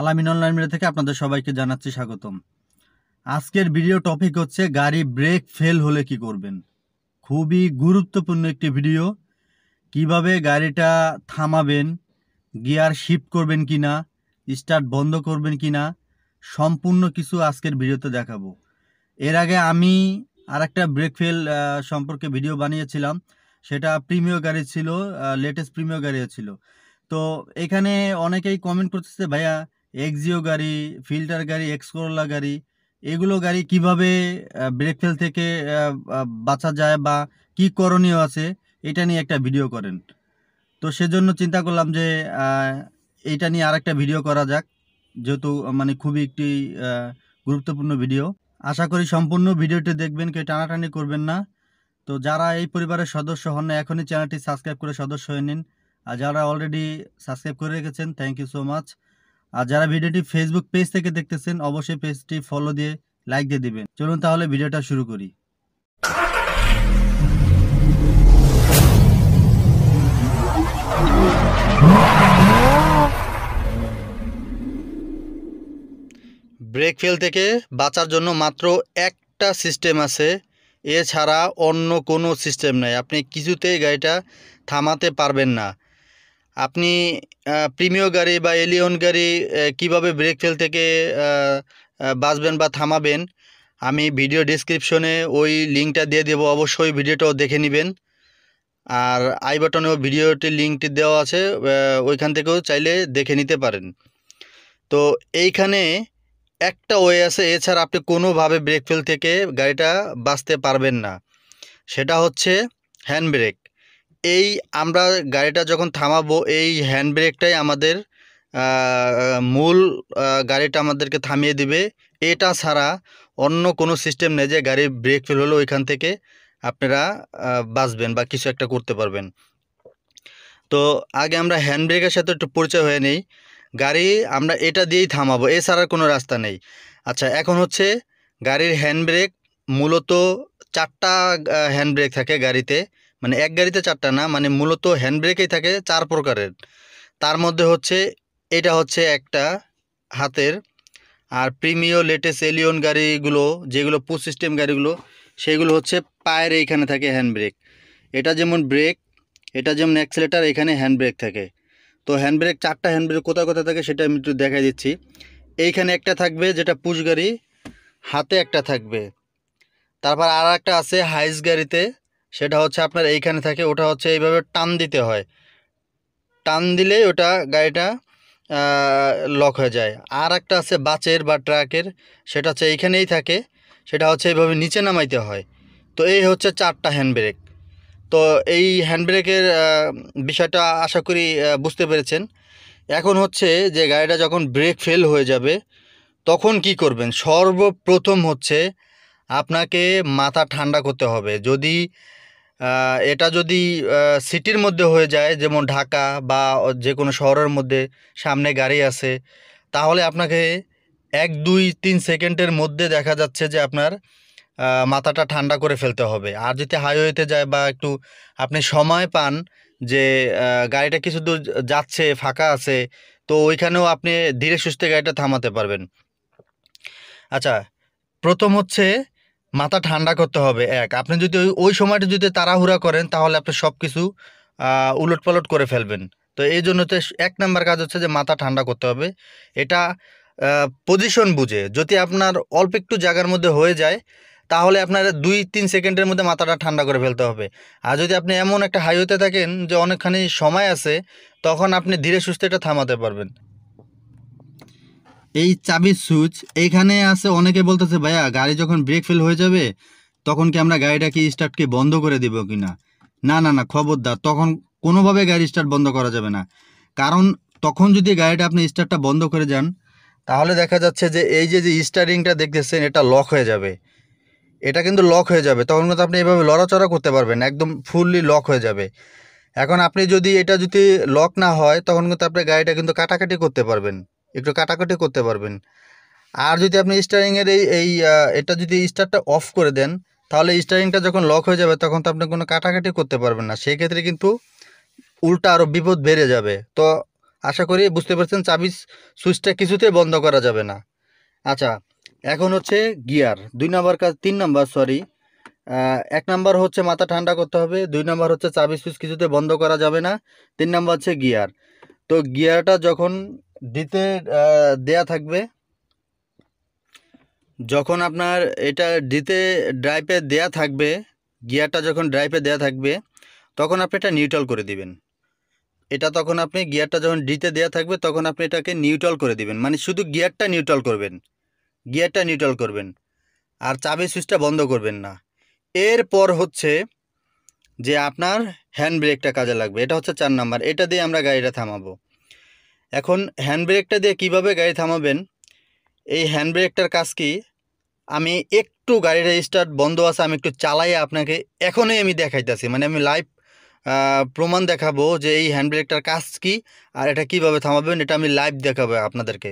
আলামিন online media থেকে আপনাদের সবাইকে জানাচ্ছি স্বাগতম আজকের ভিডিও টপিক হচ্ছে গাড়ি ব্রেক ফেল হলে কি করবেন খুবই গুরুত্বপূর্ণ একটি ভিডিও কিভাবে গাড়িটা থামাবেন গিয়ার শিফট করবেন কি না স্টার্ট বন্ধ করবেন কি না সম্পূর্ণ কিছু আজকের ভিডিওতে দেখাবো এর আগে আমি আর একটা ব্রেক ফেল সম্পর্কে ভিডিও বানিয়েছিলাম সেটা প্রিমিয়র গাড়ি ছিল লেটেস্ট প্রিমিয়র গাড়ি ছিল তো এখানে অনেকেই কমেন্ট করতেছে ভাইয়া এক্সিও গাড়ি ফিল্টার গাড়ি এক্সকোরলা গাড়ি এগুলো গাড়ি কিভাবে ব্রেক ফেল থেকে বাঁচা যায় বা কি করণীয় আছে এটা নিয়ে একটা ভিডিও করেন তো সেজন্য চিন্তা করলাম যে এটা নিয়ে আরেকটা ভিডিও করা যাক যেহেতু মানে খুবই একটি গুরুত্বপূর্ণ ভিডিও আশা করি সম্পূর্ণ ভিডিওটি দেখবেন কেউ টানাটানি করবেন না তো যারা এই পরিবারের সদস্য হন না এখনই চ্যানেলটি সাবস্ক্রাইব করে সদস্য হয়ে নিন আর যারা অলরেডি সাবস্ক্রাইব করে রেখেছেন থ্যাংক ইউ সো মাচ আর যারা ভিডিওটি ফেসবুক পেজ থেকে দেখতেছেন অবশ্যই পেজটি ফলো দিয়ে লাইক দিয়ে দিবেন চলুন তাহলে ভিডিওটা শুরু করি ব্রেক ফেল থেকে বাঁচার জন্য মাত্র একটা সিস্টেম আছে এছাড়া অন্য কোনো সিস্টেম নেই আপনি কিছুতেই গাড়িটা থামাতে পারবেন না আপনি প্রিমিয় গাড়ি বা এলিয়ন গাড়ি কিভাবে ব্রেক ফেল থেকে বাঁচবেন বা থামাবেন আমি ভিডিও ডিসক্রিপশনে ওই লিঙ্কটা দিয়ে দেবো অবশ্যই ভিডিওটাও দেখে নেবেন আর আই বাটনেও ভিডিওটির লিঙ্কটি দেওয়া আছে ওইখান থেকেও চাইলে দেখে নিতে পারেন তো এইখানে একটা ওয়ে আছে এছাড়া আপনি কোনোভাবে ব্রেক ফেল থেকে গাড়িটা বাঁচতে পারবেন না সেটা হচ্ছে হ্যান্ড ব্রেক এই আমরা গাড়িটা যখন থামাবো এই হ্যান্ড ব্রেকটাই আমাদের মূল গাড়িটা আমাদেরকে থামিয়ে দিবে এটা ছাড়া অন্য কোনো সিস্টেম নেই যে গাড়ির ব্রেক ফেল হলে ওইখান থেকে আপনারা বাঁচবেন বা কিছু একটা করতে পারবেন তো আগে আমরা হ্যান্ড ব্রেকের সাথে একটু পরিচয় হয়ে নেই গাড়ি আমরা এটা দিয়েই থামাবো এছাড়ার কোনো রাস্তা নেই আচ্ছা এখন হচ্ছে গাড়ির হ্যান্ড ব্রেক মূলত চারটা হ্যান্ড ব্রেক থাকে গাড়িতে মানে এক গাড়িতে চারটা না মানে মূলত হ্যান্ড ব্রেকেই থাকে চার প্রকারের তার মধ্যে হচ্ছে এটা হচ্ছে একটা হাতের আর প্রিমিও লেটেস্ট এলিয়ন গাড়িগুলো যেগুলো পুশ সিস্টেম গাড়িগুলো সেগুলো হচ্ছে পায়ের এইখানে থাকে হ্যান্ড ব্রেক এটা যেমন ব্রেক এটা যেমন অ্যাক্সিলেটার এখানে হ্যান্ড ব্রেক থাকে তো হ্যান্ড ব্রেক চারটা হ্যান্ড ব্রেক কোথায় কোথায় থাকে সেটা আমি একটু দেখাই দিচ্ছি এইখানে একটা থাকবে যেটা পুশ গাড়ি হাতে একটা থাকবে তারপর আর একটা আছে হাইস গাড়িতে সেটা হচ্ছে আপনার এইখানে থাকে ওটা হচ্ছে এইভাবে টান দিতে হয় টান দিলেই ওটা গাড়িটা লক হয়ে যায় আর একটা আছে বাচের বা ট্রাকের সেটা হচ্ছে এইখানেই থাকে সেটা হচ্ছে এইভাবে নিচে নামাইতে হয় তো এই হচ্ছে চারটা হ্যান্ড ব্রেক তো এই হ্যান্ড ব্রেকের বিষয়টা আশা করি বুঝতে পেরেছেন এখন হচ্ছে যে গাড়িটা যখন ব্রেক ফেল হয়ে যাবে তখন কি করবেন সর্বপ্রথম হচ্ছে আপনাকে মাথা ঠান্ডা করতে হবে যদি এটা যদি সিটির মধ্যে হয়ে যায় যেমন ঢাকা বা যে কোনো শহরের মধ্যে সামনে গাড়ি আছে তাহলে আপনাকে এক দুই তিন সেকেন্ডের মধ্যে দেখা যাচ্ছে যে আপনার মাথাটা ঠান্ডা করে ফেলতে হবে আর যদি হাইওয়েতে যায় বা একটু আপনি সময় পান যে গাড়িটা কিছু দূর যাচ্ছে ফাঁকা আছে তো ওইখানেও আপনি ধীরে সুস্থে গাড়িটা থামাতে পারবেন আচ্ছা প্রথম হচ্ছে মাথা ঠান্ডা করতে হবে এক আপনি যদি ওই ওই সময়টা যদি তাড়াহুড়া করেন তাহলে আপনি সব কিছু উলটপালট করে ফেলবেন তো এই জন্য তো এক নাম্বার কাজ হচ্ছে যে মাথা ঠান্ডা করতে হবে এটা পজিশন বুঝে যদি আপনার অল্প একটু জায়গার মধ্যে হয়ে যায় তাহলে আপনার দুই তিন সেকেন্ডের মধ্যে মাথাটা ঠান্ডা করে ফেলতে হবে আর যদি আপনি এমন একটা হাইওয়েতে থাকেন যে অনেকখানি সময় আছে তখন আপনি ধীরে সুস্থে এটা থামাতে পারবেন এই চাবি সুইচ এইখানে আছে অনেকে বলতেছে ভাইয়া গাড়ি যখন ব্রেক ফেল হয়ে যাবে তখন কি আমরা গাড়িটা কি স্টার্ট কি বন্ধ করে দেব কি না না না না খবরদার তখন কোনোভাবে গাড়ি স্টার্ট বন্ধ করা যাবে না কারণ তখন যদি গাড়িটা আপনি স্টার্টটা বন্ধ করে যান তাহলে দেখা যাচ্ছে যে এই যে যে স্টারিংটা দেখতেছেন এটা লক হয়ে যাবে এটা কিন্তু লক হয়ে যাবে তখন কিন্তু আপনি এভাবে লড়াচড়া করতে পারবেন একদম ফুললি লক হয়ে যাবে এখন আপনি যদি এটা যদি লক না হয় তখন কিন্তু আপনি গাড়িটা কিন্তু কাটাকাটি করতে পারবেন একটু কাটাকাটি করতে পারবেন আর যদি আপনি স্টারিংয়ের এই এই এটা যদি স্টারটা অফ করে দেন তাহলে স্টারিংটা যখন লক হয়ে যাবে তখন তো আপনি কোনো কাটাকাটি করতে পারবেন না সেক্ষেত্রে কিন্তু উল্টা আরও বিপদ বেড়ে যাবে তো আশা করি বুঝতে পারছেন চাবি সুইচটা কিছুতে বন্ধ করা যাবে না আচ্ছা এখন হচ্ছে গিয়ার দুই নাম্বার কাজ তিন নাম্বার সরি এক নাম্বার হচ্ছে মাথা ঠান্ডা করতে হবে দুই নাম্বার হচ্ছে চাবি সুইচ কিছুতে বন্ধ করা যাবে না তিন নাম্বার হচ্ছে গিয়ার তো গিয়ারটা যখন দিতে দেয়া থাকবে যখন আপনার এটা ডিতে ড্রাইভে দেয়া থাকবে গিয়ারটা যখন ড্রাইভে দেয়া থাকবে তখন আপনি এটা নিউট্রাল করে দিবেন এটা তখন আপনি গিয়ারটা যখন ডিতে দেয়া থাকবে তখন আপনি এটাকে নিউট্রাল করে দিবেন মানে শুধু গিয়ারটা নিউট্রাল করবেন গিয়ারটা নিউট্রাল করবেন আর চাবি সুইচটা বন্ধ করবেন না এরপর হচ্ছে যে আপনার হ্যান্ড ব্রেকটা কাজে লাগবে এটা হচ্ছে চার নাম্বার এটা দিয়ে আমরা গাড়িটা থামাবো এখন হ্যান্ড ব্রেকটা দিয়ে কিভাবে গাড়ি থামাবেন এই হ্যান্ড ব্রেকটার কাজ কি আমি একটু গাড়ির স্টার্ট বন্ধ আছে আমি একটু চালাই আপনাকে এখনই আমি দেখাইতেছি মানে আমি লাইভ প্রমাণ দেখাবো যে এই হ্যান্ড ব্রেকটার কাজ কি আর এটা কিভাবে থামাবেন এটা আমি লাইভ দেখাবো আপনাদেরকে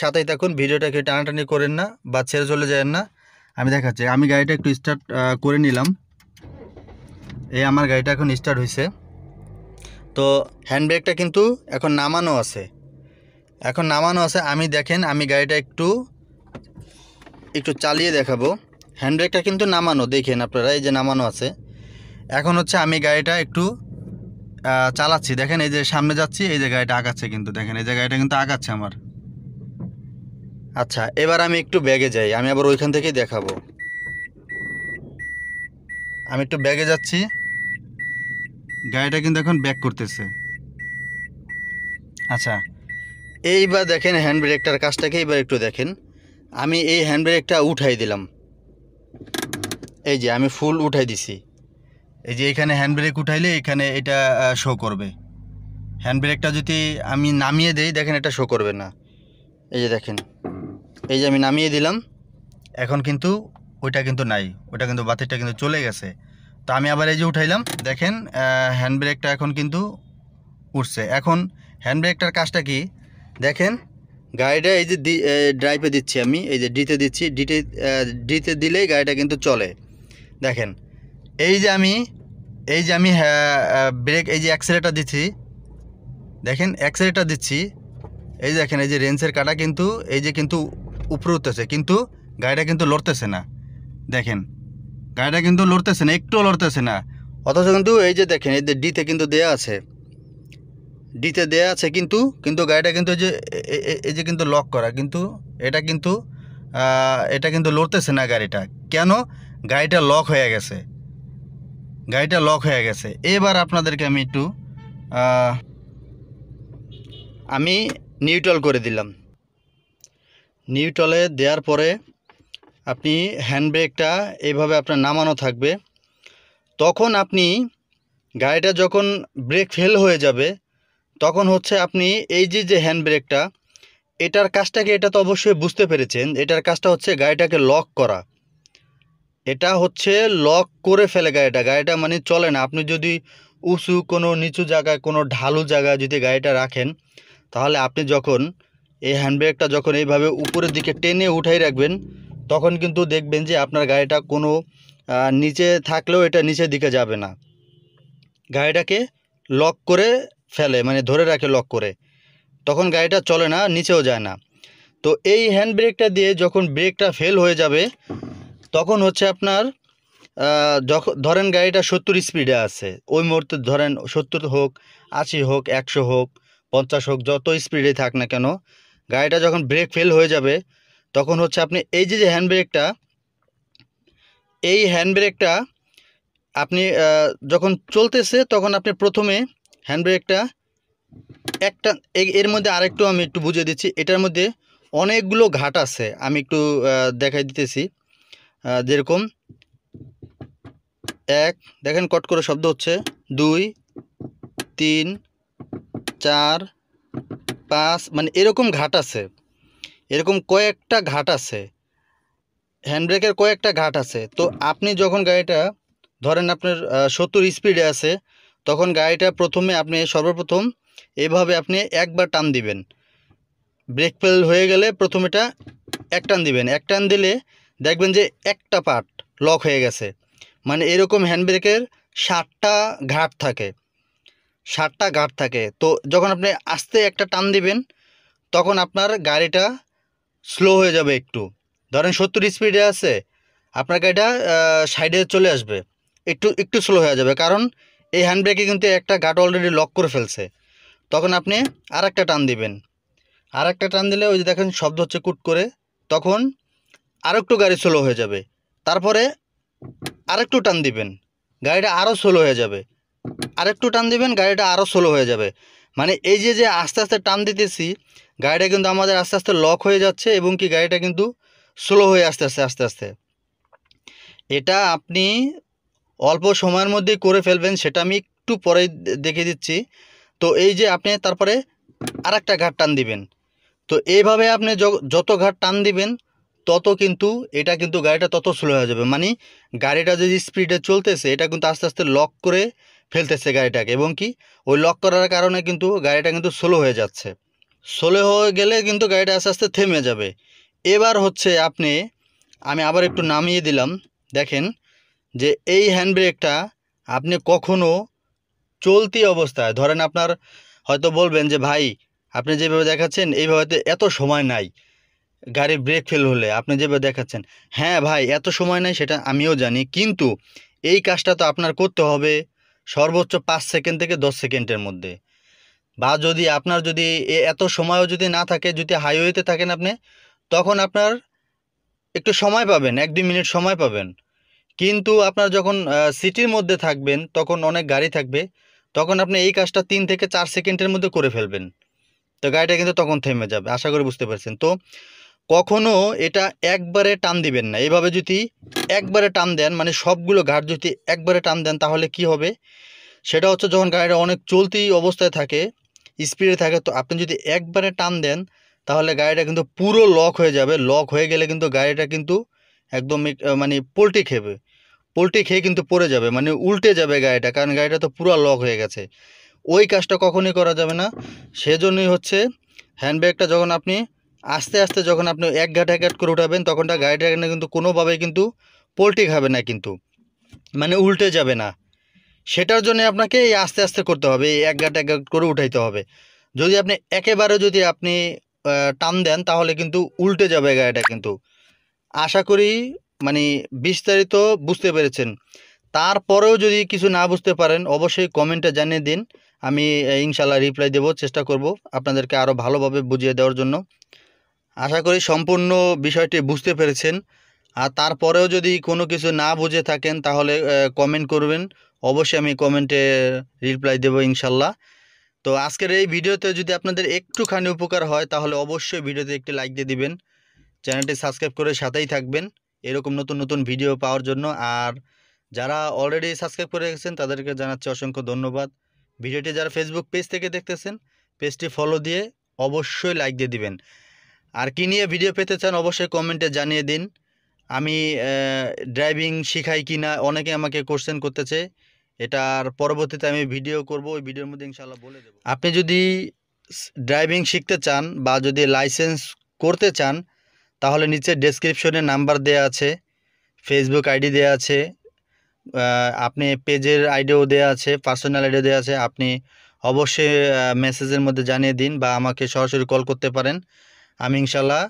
সাথেই থাকুন ভিডিওটাকে টানাটানি করেন না বা ছেড়ে চলে যান না আমি দেখাচ্ছি আমি গাড়িটা একটু স্টার্ট করে নিলাম এই আমার গাড়িটা এখন স্টার্ট হয়েছে তো হ্যান্ডব্যাগটা কিন্তু এখন নামানো আছে এখন নামানো আছে আমি দেখেন আমি গাড়িটা একটু একটু চালিয়ে দেখাবো হ্যান্ডব্যাগটা কিন্তু নামানো দেখেন আপনারা এই যে নামানো আছে এখন হচ্ছে আমি গাড়িটা একটু চালাচ্ছি দেখেন এই যে সামনে যাচ্ছি এই যে গাড়িটা আগাচ্ছে কিন্তু দেখেন এই যে গাড়িটা কিন্তু আগাচ্ছে আমার আচ্ছা এবার আমি একটু ব্যাগে যাই আমি আবার ওইখান থেকেই দেখাবো আমি একটু ব্যাগে যাচ্ছি গাড়িটা কিন্তু এখন ব্যাক করতেছে আচ্ছা এইবার দেখেন হ্যান্ড ব্রেকটার কাজটাকে এইবার একটু দেখেন আমি এই হ্যান্ড ব্রেকটা উঠাই দিলাম এই যে আমি ফুল উঠাই দিছি এই যে এখানে হ্যান্ড ব্রেক উঠাইলে এখানে এটা শো করবে হ্যান্ড ব্রেকটা যদি আমি নামিয়ে দেই দেখেন এটা শো করবে না এই যে দেখেন এই যে আমি নামিয়ে দিলাম এখন কিন্তু ওইটা কিন্তু নাই ওটা কিন্তু বাতিটা কিন্তু চলে গেছে তো আমি আবার এই যে উঠাইলাম দেখেন হ্যান্ড ব্রেকটা এখন কিন্তু উঠছে এখন হ্যান্ড ব্রেকটার কাজটা কি দেখেন গাড়িটা এই যে ড্রাইভে দিচ্ছি আমি এই যে ডিতে দিচ্ছি ডিতে ডিতে দিলেই গাড়িটা কিন্তু চলে দেখেন এই যে আমি এই যে আমি ব্রেক এই যে অ্যাক্সেলেটার দিচ্ছি দেখেন অ্যাক্সেলেটার দিচ্ছি এই দেখেন এই যে রেঞ্চের কাটা কিন্তু এই যে কিন্তু উপরে উঠতেছে কিন্তু গাড়িটা কিন্তু লড়তেছে না দেখেন গাড়িটা কিন্তু লড়তেছে না একটুও লড়তেছে না অথচ কিন্তু এই যে দেখেন এই যে ডিতে কিন্তু দেয়া আছে ডিতে দেয়া আছে কিন্তু কিন্তু গাড়িটা কিন্তু যে এই যে কিন্তু লক করা কিন্তু এটা কিন্তু এটা কিন্তু লড়তেছে না গাড়িটা কেন গাড়িটা লক হয়ে গেছে গাড়িটা লক হয়ে গেছে এবার আপনাদেরকে আমি একটু আমি নিউটল করে দিলাম নিউটলে দেওয়ার পরে আপনি হ্যান্ডব্রেকটা এইভাবে আপনার নামানো থাকবে তখন আপনি গাড়িটা যখন ব্রেক ফেল হয়ে যাবে তখন হচ্ছে আপনি এই যে যে হ্যান্ড ব্রেকটা এটার কাজটাকে এটা তো অবশ্যই বুঝতে পেরেছেন এটার কাজটা হচ্ছে গাড়িটাকে লক করা এটা হচ্ছে লক করে ফেলে গাড়িটা গাড়িটা মানে চলে না আপনি যদি উঁচু কোনো নিচু জায়গায় কোনো ঢালু জায়গায় যদি গাড়িটা রাখেন তাহলে আপনি যখন এই হ্যান্ডব্রেকটা যখন এইভাবে উপরের দিকে টেনে উঠাই রাখবেন তখন কিন্তু দেখবেন যে আপনার গাড়িটা কোনো নিচে থাকলেও এটা নিচের দিকে যাবে না গাড়িটাকে লক করে ফেলে মানে ধরে রাখে লক করে তখন গাড়িটা চলে না নিচেও যায় না তো এই হ্যান্ড ব্রেকটা দিয়ে যখন ব্রেকটা ফেল হয়ে যাবে তখন হচ্ছে আপনার যখন ধরেন গাড়িটা সত্তর স্পিডে আছে ওই মুহূর্তে ধরেন সত্তর হোক আশি হোক একশো হোক পঞ্চাশ হোক যত স্পিডে থাক না কেন গাড়িটা যখন ব্রেক ফেল হয়ে যাবে তখন হচ্ছে আপনি এই যে যে হ্যান্ড এই হ্যান্ড আপনি যখন চলতেছে তখন আপনি প্রথমে হ্যান্ড ব্রেকটা একটা এর মধ্যে আরেকটু আমি একটু বুঝিয়ে দিচ্ছি এটার মধ্যে অনেকগুলো ঘাট আছে আমি একটু দেখাই দিতেছি যেরকম এক দেখেন কট করে শব্দ হচ্ছে দুই তিন চার পাঁচ মানে এরকম ঘাট আছে এরকম কয়েকটা ঘাট আছে হ্যান্ড ব্রেকের কয়েকটা ঘাট আছে তো আপনি যখন গাড়িটা ধরেন আপনার সত্তর স্পিডে আছে তখন গাড়িটা প্রথমে আপনি সর্বপ্রথম এভাবে আপনি একবার টান দিবেন ব্রেক ফেল হয়ে গেলে প্রথমেটা এক টান দিবেন এক টান দিলে দেখবেন যে একটা পার্ট লক হয়ে গেছে মানে এরকম হ্যান্ড ব্রেকের ষাটটা ঘাট থাকে ষাটটা ঘাট থাকে তো যখন আপনি আস্তে একটা টান দিবেন তখন আপনার গাড়িটা স্লো হয়ে যাবে একটু ধরেন সত্তর স্পিডে আছে আপনার গাড়িটা সাইডে চলে আসবে একটু একটু স্লো হয়ে যাবে কারণ এই হ্যান্ড ব্রেকে কিন্তু একটা গাট অলরেডি লক করে ফেলছে তখন আপনি আর একটা টান দিবেন আর একটা টান দিলে ওই যে দেখেন শব্দ হচ্ছে কুট করে তখন আর একটু গাড়ি স্লো হয়ে যাবে তারপরে আর একটু টান দিবেন গাড়িটা আরও স্লো হয়ে যাবে আরেকটু টান দিবেন গাড়িটা আরও স্লো হয়ে যাবে মানে এই যে যে আস্তে আস্তে টান দিতেছি গাড়িটা কিন্তু আমাদের আস্তে আস্তে লক হয়ে যাচ্ছে এবং কি গাড়িটা কিন্তু স্লো হয়ে আস্তে আস্তে আস্তে আস্তে এটা আপনি অল্প সময়ের মধ্যেই করে ফেলবেন সেটা আমি একটু পরে দেখে দিচ্ছি তো এই যে আপনি তারপরে আর একটা ঘাট টান দিবেন তো এইভাবে আপনি যত ঘাট টান দিবেন তত কিন্তু এটা কিন্তু গাড়িটা তত স্লো হয়ে যাবে মানে গাড়িটা যদি স্পিডে চলতেছে এটা কিন্তু আস্তে আস্তে লক করে ফেলতেছে গাড়িটাকে এবং কি ওই লক করার কারণে কিন্তু গাড়িটা কিন্তু স্লো হয়ে যাচ্ছে সোলে হয়ে গেলে কিন্তু গাড়িটা আস্তে আস্তে থেমে যাবে এবার হচ্ছে আপনি আমি আবার একটু নামিয়ে দিলাম দেখেন যে এই হ্যান্ড ব্রেকটা আপনি কখনো চলতি অবস্থায় ধরেন আপনার হয়তো বলবেন যে ভাই আপনি যেভাবে দেখাচ্ছেন এইভাবে তো এত সময় নাই গাড়ি ব্রেক ফেল হলে আপনি যেভাবে দেখাচ্ছেন হ্যাঁ ভাই এত সময় নাই সেটা আমিও জানি কিন্তু এই কাজটা তো আপনার করতে হবে সর্বোচ্চ পাঁচ সেকেন্ড থেকে দশ সেকেন্ডের মধ্যে বা যদি আপনার যদি এত সময়ও যদি না থাকে যদি হাইওয়েতে থাকেন আপনি তখন আপনার একটু সময় পাবেন এক দুই মিনিট সময় পাবেন কিন্তু আপনার যখন সিটির মধ্যে থাকবেন তখন অনেক গাড়ি থাকবে তখন আপনি এই কাজটা তিন থেকে চার সেকেন্ডের মধ্যে করে ফেলবেন তো গাড়িটা কিন্তু তখন থেমে যাবে আশা করি বুঝতে পারছেন তো কখনও এটা একবারে টান দিবেন না এভাবে যদি একবারে টান দেন মানে সবগুলো ঘাট যদি একবারে টান দেন তাহলে কি হবে সেটা হচ্ছে যখন গাড়িটা অনেক চলতি অবস্থায় থাকে স্পিডে থাকে তো আপনি যদি একবারে টান দেন তাহলে গাড়িটা কিন্তু পুরো লক হয়ে যাবে লক হয়ে গেলে কিন্তু গাড়িটা কিন্তু একদম মানে পোলট্রি খেবে পোলট্রি খেয়ে কিন্তু পড়ে যাবে মানে উল্টে যাবে গাড়িটা কারণ গাড়িটা তো পুরো লক হয়ে গেছে ওই কাজটা কখনই করা যাবে না সেজন্যই হচ্ছে হ্যান্ডব্যাগটা যখন আপনি আস্তে আস্তে যখন আপনি এক ঘাট এক ঘাট করে উঠাবেন তখনটা গাড়িটা কিন্তু কোনোভাবে কিন্তু পোলট্রি খাবে না কিন্তু মানে উল্টে যাবে না সেটার জন্য আপনাকে এই আস্তে আস্তে করতে হবে এই এক গাঁট এক গাঁট করে উঠাইতে হবে যদি আপনি একেবারে যদি আপনি টান দেন তাহলে কিন্তু উল্টে যাবে গায়েটা কিন্তু আশা করি মানে বিস্তারিত বুঝতে পেরেছেন তারপরেও যদি কিছু না বুঝতে পারেন অবশ্যই কমেন্টে জানিয়ে দিন আমি ইনশাল্লাহ রিপ্লাই দেব চেষ্টা করব আপনাদেরকে আরও ভালোভাবে বুঝিয়ে দেওয়ার জন্য আশা করি সম্পূর্ণ বিষয়টি বুঝতে পেরেছেন আর তারপরেও যদি কোনো কিছু না বুঝে থাকেন তাহলে কমেন্ট করবেন অবশ্যই আমি কমেন্টে রিপ্লাই দেবো ইনশাল্লাহ তো আজকের এই ভিডিওতে যদি আপনাদের একটুখানি উপকার হয় তাহলে অবশ্যই ভিডিওতে একটি লাইক দিয়ে দিবেন চ্যানেলটি সাবস্ক্রাইব করে সাথেই থাকবেন এরকম নতুন নতুন ভিডিও পাওয়ার জন্য আর যারা অলরেডি সাবস্ক্রাইব করে রেখেছেন তাদেরকে জানাচ্ছি অসংখ্য ধন্যবাদ ভিডিওটি যারা ফেসবুক পেজ থেকে দেখতেছেন পেজটি ফলো দিয়ে অবশ্যই লাইক দিয়ে দিবেন আর কী নিয়ে ভিডিও পেতে চান অবশ্যই কমেন্টে জানিয়ে দিন আমি ড্রাইভিং শিখাই কি না অনেকে আমাকে কোশ্চেন করতেছে এটার পরবর্তীতে আমি ভিডিও করব ওই ভিডিওর মধ্যে ইনশাল্লাহ বলে দেবো আপনি যদি ড্রাইভিং শিখতে চান বা যদি লাইসেন্স করতে চান তাহলে নিচে ডেসক্রিপশনে নাম্বার দেয়া আছে ফেসবুক আইডি দেয়া আছে আপনি পেজের আইডিও দেয়া আছে পার্সোনাল আইডিও দেওয়া আছে আপনি অবশ্যই মেসেজের মধ্যে জানিয়ে দিন বা আমাকে সরাসরি কল করতে পারেন আমি ইনশাল্লাহ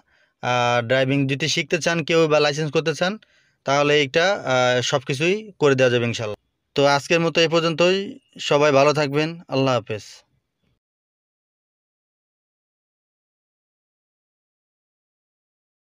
ড্রাইভিং যদি শিখতে চান কেউ বা লাইসেন্স করতে চান তাহলে এটা সব কিছুই করে দেওয়া যাবে ইনশাল্লাহ তো আজকের মতো এ পর্যন্তই সবাই ভালো থাকবেন আল্লাহ হাফেজ